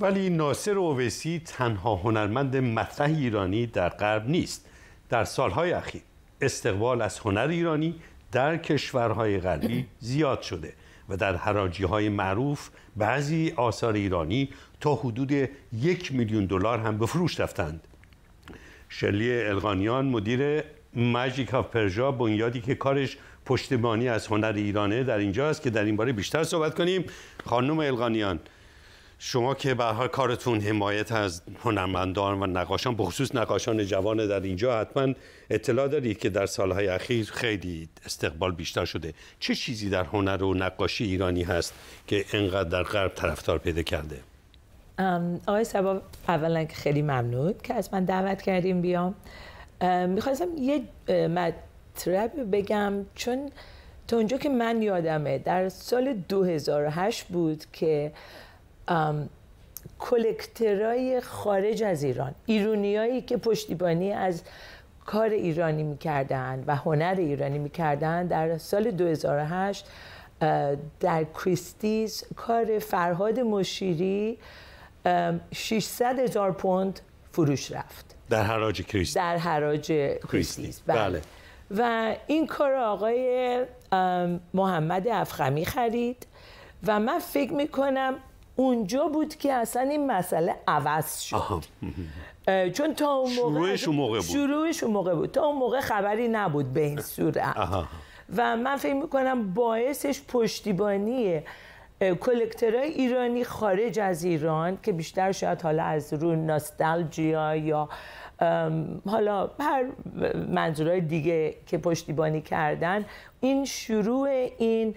ولی ناصر اویسی تنها هنرمند مطرح ایرانی در غرب نیست در سالهای اخیر استقبال از هنر ایرانی در کشورهای غربی زیاد شده و در حراجی های معروف بعضی آثار ایرانی تا حدود یک میلیون دلار هم به فروش رفتند شلی الغانیان مدیر ماجیک آف پرژا بنیادی که کارش پشتیبانی از هنر ایرانه در اینجا است که در این باره بیشتر صحبت کنیم خانم الغانیان شما که به هر کارتون حمایت از هنرمندان و نقاشان بخصوص نقاشان جوان در اینجا حتما اطلاع دارید که در سالهای اخیر خیلی استقبال بیشتر شده چه چیزی در هنر و نقاشی ایرانی هست که انقدر در غرب طرفدار پیدا کرده آقای سبا اولا که خیلی ممنون که از من دعوت کردیم بیام میخواستم یه مطلب بگم چون تا اونجا که من یادمه در سال 2008 بود که کلکترای خارج از ایران ایرونیایی که پشتیبانی از کار ایرانی میکردن و هنر ایرانی میکردن در سال 2008 در کریستیز کار فرهاد مشیری 600 هزار پوند فروش رفت در حراج کریستیز در حراج کریستیز بله. بله. و این کار آقای محمد افخمی خرید و من فکر میکنم اونجا بود که اصلا این مسئله عوض شد چون تا اون موقع شروعش اون موقع بود شروعش اون موقع بود تا اون موقع خبری نبود به این صورت و من فکر میکنم باعثش پشتیبانی کلکترهای ایرانی خارج از ایران که بیشتر شاید حالا از رو ناستالجیا یا حالا هر منظورهای دیگه که پشتیبانی کردن این شروع این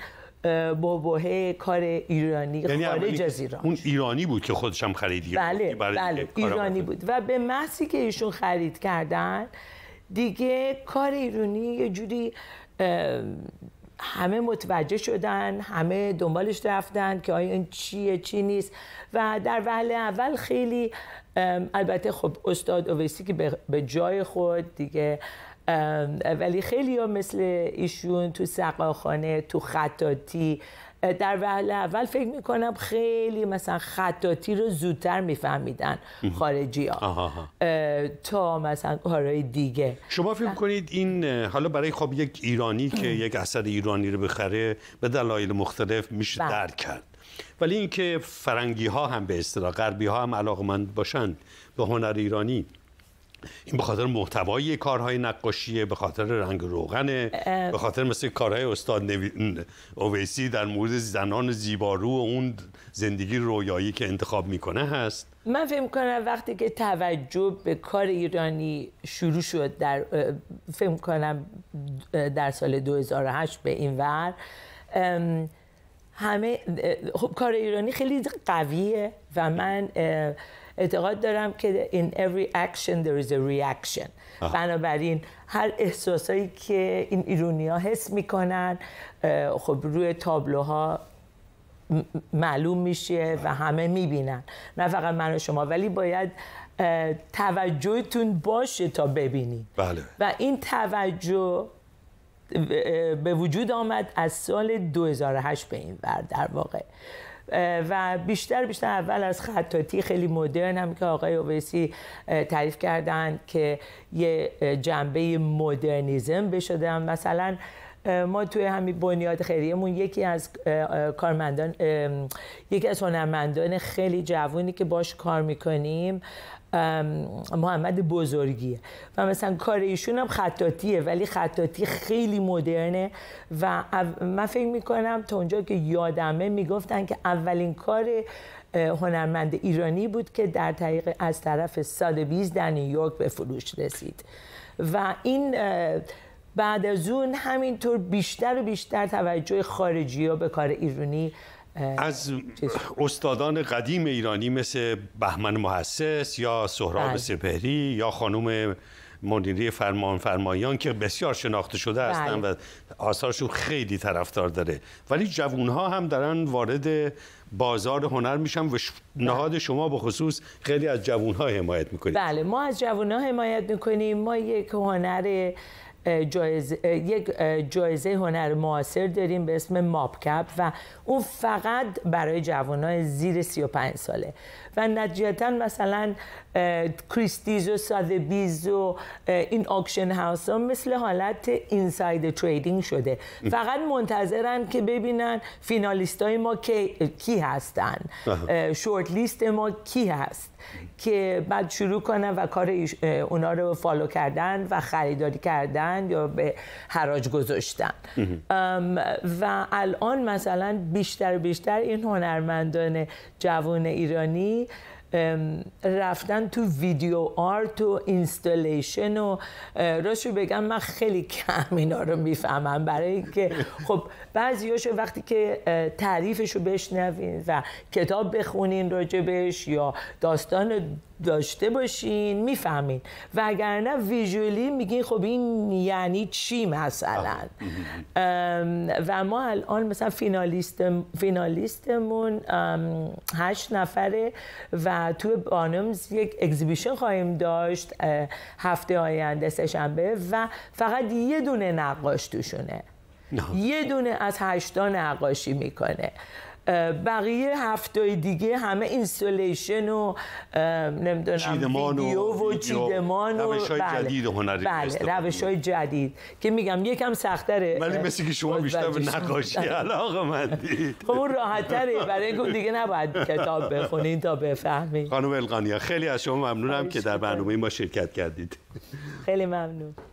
با کار ایرانی یعنی خارج از ایران اون ایرانی بود که خودش هم خرید بله بله ایرانی بود و به محصی که ایشون خرید کردن دیگه کار ایرانی یه جوری همه متوجه شدن همه دنبالش رفتن که آیا این چیه چی نیست و در وحله اول خیلی البته خب استاد اویسی که به جای خود دیگه ولی خیلی ها مثل ایشون تو سقاخانه تو خطاتی در وهله اول فکر میکنم خیلی مثلا خطاتی رو زودتر میفهمیدن خارجی ها تا مثلا کارهای دیگه شما فکر کنید این حالا برای خب یک ایرانی که یک اثر ایرانی رو بخره به دلایل مختلف میشه بله. درک کرد ولی اینکه فرنگی ها هم به اصطلاح غربی ها هم علاقمند باشند به هنر ایرانی این به خاطر محتوای کارهای نقاشیه به خاطر رنگ روغنه به خاطر مثل کارهای استاد اوویسی در مورد زنان زیبارو و اون زندگی رویایی که انتخاب میکنه هست من فکر کنم وقتی که توجه به کار ایرانی شروع شد در فکر کنم در سال 2008 به این ور همه خب کار ایرانی خیلی قویه و من اعتقاد دارم که in every action there is a reaction بنابراین هر احساسایی که این ها حس میکنن خب روی تابلوها معلوم میشه و همه میبینن نه فقط من و شما ولی باید توجهتون باشه تا ببینید بله. و این توجه به وجود آمد از سال 2008 به این ور در واقع و بیشتر بیشتر اول از خطاتی خیلی مدرن هم که آقای اویسی تعریف کردن که یه جنبه مدرنیزم بشده مثلا ما توی همین بنیاد خیریمون یکی از کارمندان یکی از هنرمندان خیلی جوانی که باش کار میکنیم محمد بزرگیه و مثلا کار ایشون هم خطاتیه ولی خطاتی خیلی مدرنه و من فکر میکنم تا اونجا که یادمه میگفتن که اولین کار هنرمند ایرانی بود که در طریق از طرف بیز در نیویورک به فروش رسید و این بعد از اون همینطور بیشتر و بیشتر توجه خارجی ها به کار ایرانی از استادان قدیم ایرانی مثل بهمن محسس یا سهراب بله. سپهری یا خانم مدیری فرمان فرمایان که بسیار شناخته شده هستند بله. و آثارشون خیلی طرفدار داره ولی ها هم دارن وارد بازار هنر میشن و بله. نهاد شما به خصوص خیلی از جوون ها حمایت میکنید بله ما از جوون ها حمایت میکنیم ما یک هنر جایزه، یک جایزه هنر معاصر داریم به اسم مابکپ و اون فقط برای های زیر 35 ساله و نتیجتا مثلا کریستیز و بیز و این اکشن هاوس ها مثل حالت اینساید تریدینگ شده فقط منتظرن که ببینن فینالیست های ما کی, کی هستن شورت لیست ما کی هست که بعد شروع کنن و کار اونا رو فالو کردن و خریداری کردن یا به حراج گذاشتن و الان مثلا بیشتر بیشتر این هنرمندان جوان ایرانی رفتن تو ویدیو آرت و اینستالیشن و راست بگم من خیلی کم اینا رو میفهمم برای اینکه خب بعضیاشو وقتی که تعریفش رو بشنوین و کتاب بخونین راجبش یا داستان داشته باشین میفهمین وگرنه ویژولی میگین خب این یعنی چی مثلا و ما الان مثلا فینالیست فینالیستمون هشت نفره و تو بانمز یک اگزیبیشن خواهیم داشت هفته آینده سهشنبه و فقط یه دونه نقاش توشونه یه دونه از هشتا نقاشی میکنه بقیه هفتای دیگه همه اینسولیشن و نمیدونم ویدیو و چیدمان و روش های بله. جدید هنری بله روش های جدید که میگم یکم سختره ولی مثل که شما بیشتر به نقاشی علاقه مندید خب اون راحت برای اینکه دیگه نباید کتاب بخونین تا بفهمین خانم القانیا خیلی از شما ممنونم که در برنامه ما شرکت کردید خیلی ممنون